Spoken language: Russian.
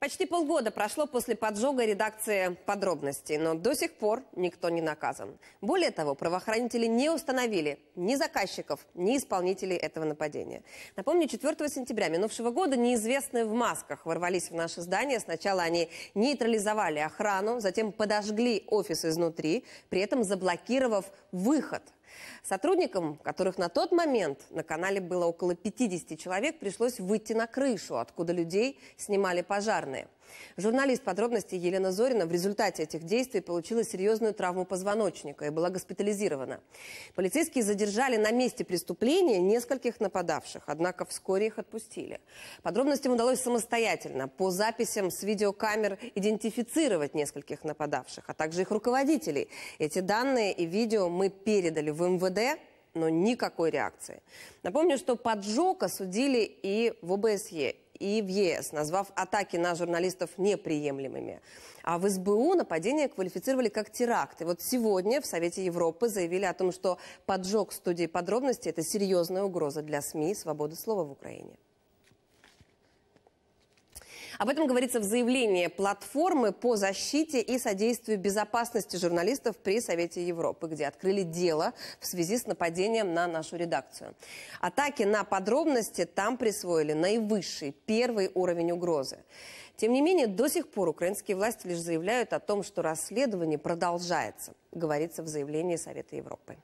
Почти полгода прошло после поджога редакции подробностей, но до сих пор никто не наказан. Более того, правоохранители не установили ни заказчиков, ни исполнителей этого нападения. Напомню, 4 сентября минувшего года неизвестные в масках ворвались в наше здание. Сначала они нейтрализовали охрану, затем подожгли офис изнутри, при этом заблокировав выход – Сотрудникам, которых на тот момент на канале было около 50 человек, пришлось выйти на крышу, откуда людей снимали пожарные – Журналист подробностей Елена Зорина в результате этих действий получила серьезную травму позвоночника и была госпитализирована. Полицейские задержали на месте преступления нескольких нападавших, однако вскоре их отпустили. Подробностям удалось самостоятельно по записям с видеокамер идентифицировать нескольких нападавших, а также их руководителей. Эти данные и видео мы передали в МВД, но никакой реакции. Напомню, что поджог осудили и в ОБСЕ, и в ЕС, назвав атаки на журналистов неприемлемыми. А в СБУ нападение квалифицировали как теракты. вот сегодня в Совете Европы заявили о том, что поджог студии подробностей – это серьезная угроза для СМИ и свободы слова в Украине. Об этом говорится в заявлении платформы по защите и содействию безопасности журналистов при Совете Европы, где открыли дело в связи с нападением на нашу редакцию. Атаки на подробности там присвоили наивысший, первый уровень угрозы. Тем не менее, до сих пор украинские власти лишь заявляют о том, что расследование продолжается, говорится в заявлении Совета Европы.